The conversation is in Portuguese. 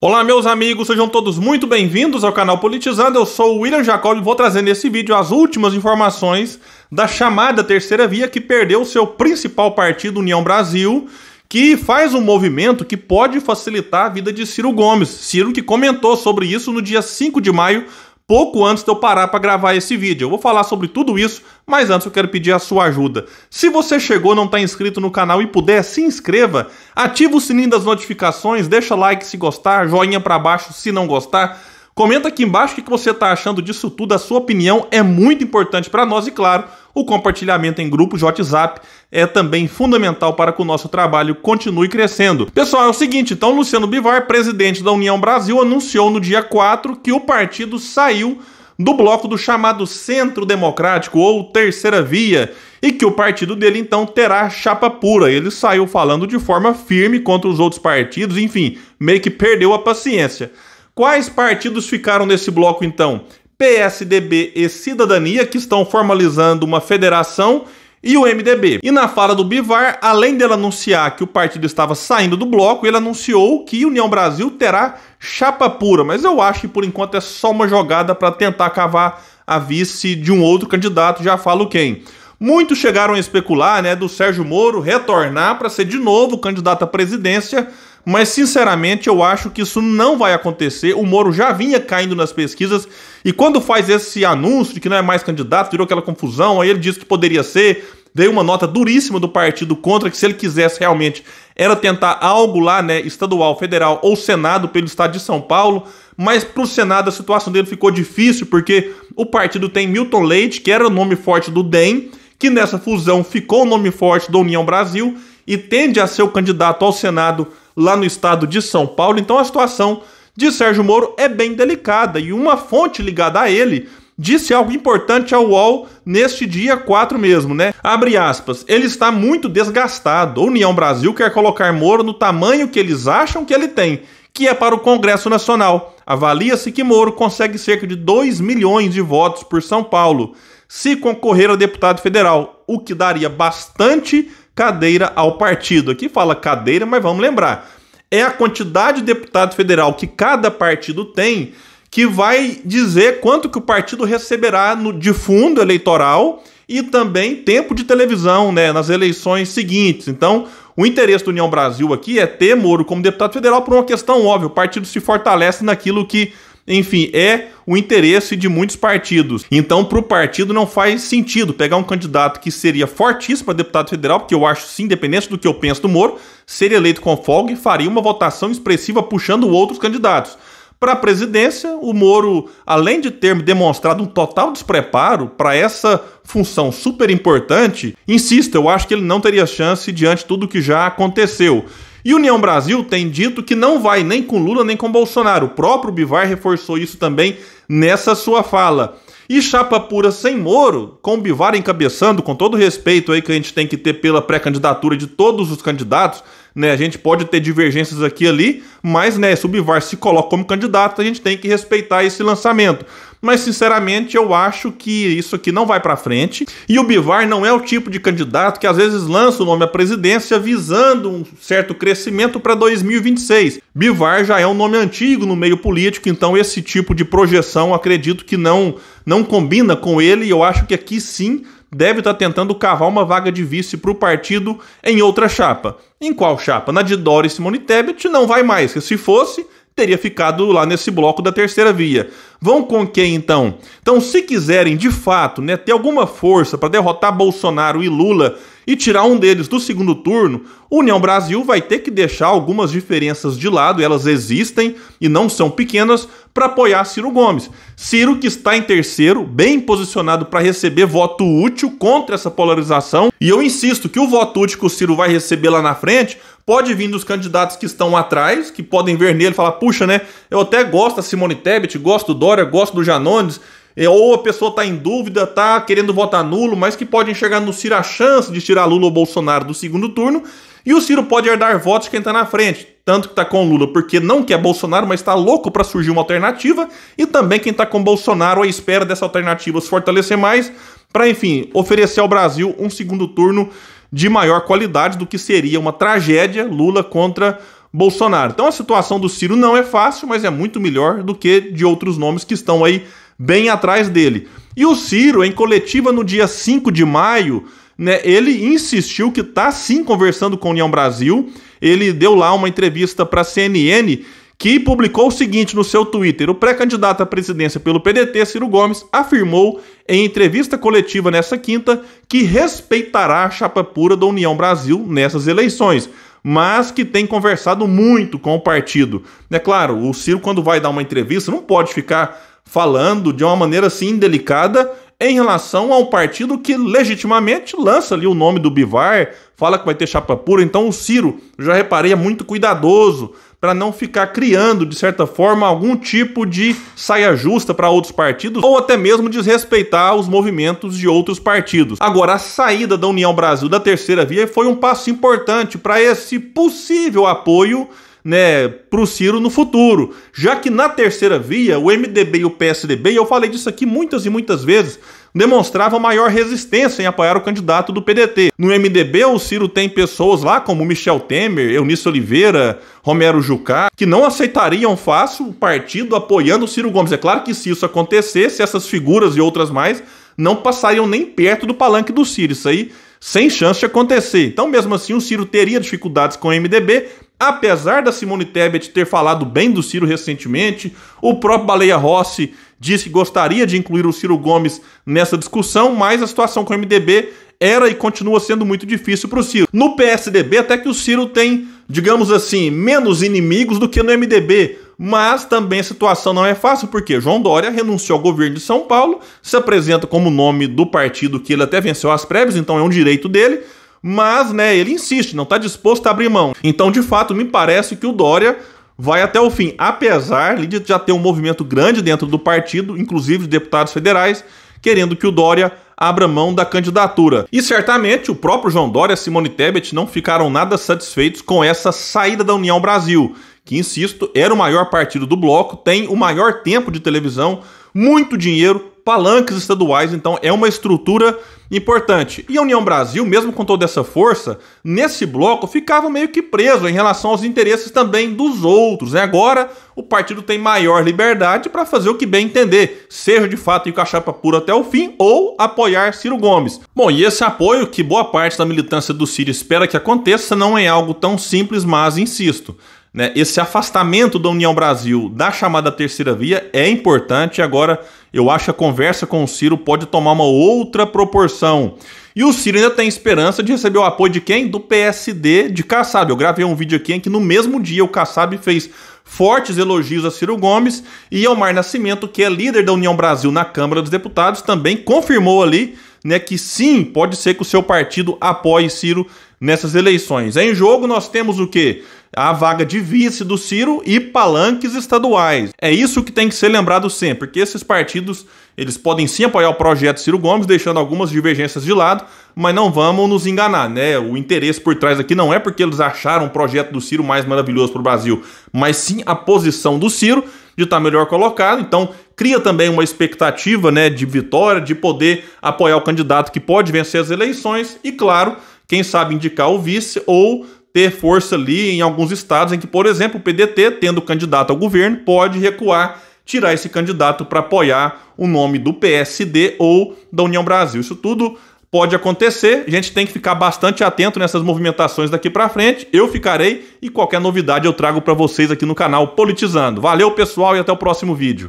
Olá, meus amigos, sejam todos muito bem-vindos ao canal Politizando. Eu sou o William Jacob e vou trazer nesse vídeo as últimas informações da chamada Terceira Via que perdeu seu principal partido, União Brasil, que faz um movimento que pode facilitar a vida de Ciro Gomes. Ciro que comentou sobre isso no dia 5 de maio pouco antes de eu parar para gravar esse vídeo. Eu vou falar sobre tudo isso, mas antes eu quero pedir a sua ajuda. Se você chegou não está inscrito no canal e puder, se inscreva, ativa o sininho das notificações, deixa like se gostar, joinha para baixo se não gostar. Comenta aqui embaixo o que você está achando disso tudo, a sua opinião é muito importante para nós e, claro, o compartilhamento em grupos de WhatsApp é também fundamental para que o nosso trabalho continue crescendo. Pessoal, é o seguinte, então Luciano Bivar, presidente da União Brasil, anunciou no dia 4 que o partido saiu do bloco do chamado Centro Democrático ou Terceira Via e que o partido dele então terá chapa pura. Ele saiu falando de forma firme contra os outros partidos, enfim, meio que perdeu a paciência. Quais partidos ficaram nesse bloco então? PSDB e Cidadania, que estão formalizando uma federação e o MDB. E na fala do Bivar, além dele anunciar que o partido estava saindo do bloco, ele anunciou que União Brasil terá chapa pura, mas eu acho que por enquanto é só uma jogada para tentar cavar a vice de um outro candidato, já falo quem. Muitos chegaram a especular né, do Sérgio Moro retornar para ser de novo candidato à presidência, mas sinceramente eu acho que isso não vai acontecer. O Moro já vinha caindo nas pesquisas e quando faz esse anúncio de que não é mais candidato, virou aquela confusão, aí ele disse que poderia ser, veio uma nota duríssima do partido contra que se ele quisesse realmente era tentar algo lá, né, estadual, federal ou senado pelo estado de São Paulo, mas para o senado a situação dele ficou difícil porque o partido tem Milton Leite, que era o nome forte do DEM, que nessa fusão ficou o nome forte da União Brasil e tende a ser o candidato ao Senado lá no estado de São Paulo. Então a situação de Sérgio Moro é bem delicada e uma fonte ligada a ele disse algo importante ao UOL neste dia 4 mesmo, né? Abre aspas. Ele está muito desgastado. A União Brasil quer colocar Moro no tamanho que eles acham que ele tem, que é para o Congresso Nacional. Avalia-se que Moro consegue cerca de 2 milhões de votos por São Paulo se concorrer a deputado federal, o que daria bastante cadeira ao partido. Aqui fala cadeira, mas vamos lembrar. É a quantidade de deputado federal que cada partido tem que vai dizer quanto que o partido receberá no, de fundo eleitoral e também tempo de televisão né, nas eleições seguintes. Então, o interesse da União Brasil aqui é ter Moro como deputado federal por uma questão óbvia. O partido se fortalece naquilo que enfim, é o interesse de muitos partidos. Então, para o partido não faz sentido pegar um candidato que seria fortíssimo para deputado federal, porque eu acho, sim, independente do que eu penso do Moro, seria eleito com folga e faria uma votação expressiva puxando outros candidatos. Para a presidência, o Moro, além de ter demonstrado um total despreparo para essa função super importante, insisto, eu acho que ele não teria chance diante de tudo que já aconteceu. E União Brasil tem dito que não vai nem com Lula nem com Bolsonaro. O próprio Bivar reforçou isso também nessa sua fala. E chapa pura sem Moro, com o Bivar encabeçando, com todo o respeito aí que a gente tem que ter pela pré-candidatura de todos os candidatos, né? A gente pode ter divergências aqui e ali, mas, né, se o Bivar se coloca como candidato, a gente tem que respeitar esse lançamento. Mas, sinceramente, eu acho que isso aqui não vai para frente. E o Bivar não é o tipo de candidato que às vezes lança o nome à presidência visando um certo crescimento para 2026. Bivar já é um nome antigo no meio político, então esse tipo de projeção acredito que não, não combina com ele. E eu acho que aqui sim deve estar tá tentando cavar uma vaga de vice para o partido em outra chapa. Em qual chapa? Na de Doris Simone Tebet não vai mais, se fosse, teria ficado lá nesse bloco da terceira via. Vão com quem então? Então, se quiserem de fato né, ter alguma força para derrotar Bolsonaro e Lula e tirar um deles do segundo turno, União Brasil vai ter que deixar algumas diferenças de lado, elas existem e não são pequenas, para apoiar Ciro Gomes. Ciro, que está em terceiro, bem posicionado para receber voto útil contra essa polarização, e eu insisto que o voto útil que o Ciro vai receber lá na frente pode vir dos candidatos que estão atrás, que podem ver nele e falar: puxa, né? Eu até gosto da Simone Tebet, gosto do Dória, gosto do Janones. É, ou a pessoa está em dúvida, está querendo votar nulo, mas que pode enxergar no Ciro a chance de tirar Lula ou Bolsonaro do segundo turno. E o Ciro pode herdar votos quem está na frente, tanto que está com Lula porque não quer Bolsonaro, mas está louco para surgir uma alternativa, e também quem está com Bolsonaro à espera dessa alternativa se fortalecer mais, para enfim oferecer ao Brasil um segundo turno de maior qualidade do que seria uma tragédia Lula contra Bolsonaro. Então a situação do Ciro não é fácil, mas é muito melhor do que de outros nomes que estão aí bem atrás dele. E o Ciro, em coletiva no dia 5 de maio, né, ele insistiu que está sim conversando com a União Brasil. Ele deu lá uma entrevista para a CNN que publicou o seguinte no seu Twitter: o pré-candidato à presidência pelo PDT, Ciro Gomes, afirmou em entrevista coletiva nesta quinta que respeitará a chapa pura da União Brasil nessas eleições mas que tem conversado muito com o partido. É claro, o Ciro, quando vai dar uma entrevista, não pode ficar falando de uma maneira assim indelicada em relação ao partido que legitimamente lança ali o nome do Bivar, fala que vai ter chapa pura. Então, o Ciro, já reparei, é muito cuidadoso para não ficar criando, de certa forma, algum tipo de saia justa para outros partidos ou até mesmo desrespeitar os movimentos de outros partidos. Agora, a saída da União Brasil da terceira via foi um passo importante para esse possível apoio né, para o Ciro no futuro. Já que na terceira via, o MDB e o PSDB, e eu falei disso aqui muitas e muitas vezes, demonstravam maior resistência em apoiar o candidato do PDT. No MDB, o Ciro tem pessoas lá como Michel Temer, Eunice Oliveira, Romero Jucá, que não aceitariam fácil o partido apoiando o Ciro Gomes. É claro que se isso acontecesse, essas figuras e outras mais não passariam nem perto do palanque do Ciro. Isso aí sem chance de acontecer. Então, mesmo assim, o Ciro teria dificuldades com o MDB, Apesar da Simone Tebet ter falado bem do Ciro recentemente, o próprio Baleia Rossi disse que gostaria de incluir o Ciro Gomes nessa discussão, mas a situação com o MDB era e continua sendo muito difícil para o Ciro. No PSDB, até que o Ciro tem, digamos assim, menos inimigos do que no MDB. Mas também a situação não é fácil, porque João Dória renunciou ao governo de São Paulo, se apresenta como nome do partido que ele até venceu as prévias, então é um direito dele, mas, né, ele insiste, não está disposto a abrir mão. Então, de fato, me parece que o Dória vai até o fim, apesar de já ter um movimento grande dentro do partido, inclusive de deputados federais, querendo que o Dória abra mão da candidatura. E certamente o próprio João Dória e Simone Tebet não ficaram nada satisfeitos com essa saída da União Brasil, que, insisto, era o maior partido do bloco, tem o maior tempo de televisão muito dinheiro, palanques estaduais, então é uma estrutura importante. E a União Brasil, mesmo com toda essa força, nesse bloco ficava meio que preso em relação aos interesses também dos outros. Né? Agora o partido tem maior liberdade para fazer o que bem entender, seja de fato ir com a chapa pura até o fim ou apoiar Ciro Gomes. Bom, e esse apoio que boa parte da militância do Ciro espera que aconteça não é algo tão simples, mas insisto. Né? Esse afastamento da União Brasil da chamada terceira via é importante. Agora, eu acho que a conversa com o Ciro pode tomar uma outra proporção. E o Ciro ainda tem esperança de receber o apoio de quem? Do PSD de Kassab. Eu gravei um vídeo aqui em que no mesmo dia o Kassab fez fortes elogios a Ciro Gomes e Omar Nascimento, que é líder da União Brasil na Câmara dos Deputados, também confirmou ali né, que sim, pode ser que o seu partido apoie Ciro nessas eleições. Em jogo nós temos o quê? a vaga de vice do Ciro e palanques estaduais. É isso que tem que ser lembrado sempre, que esses partidos eles podem sim apoiar o projeto Ciro Gomes, deixando algumas divergências de lado, mas não vamos nos enganar, né? O interesse por trás aqui não é porque eles acharam o projeto do Ciro mais maravilhoso para o Brasil, mas sim a posição do Ciro de estar tá melhor colocado. Então, cria também uma expectativa, né, de vitória, de poder apoiar o candidato que pode vencer as eleições e, claro, quem sabe indicar o vice ou ter força ali em alguns estados em que, por exemplo, o PDT, tendo candidato ao governo, pode recuar, tirar esse candidato para apoiar o nome do PSD ou da União Brasil. Isso tudo pode acontecer. A gente tem que ficar bastante atento nessas movimentações daqui para frente. Eu ficarei e qualquer novidade eu trago para vocês aqui no canal Politizando. Valeu, pessoal, e até o próximo vídeo.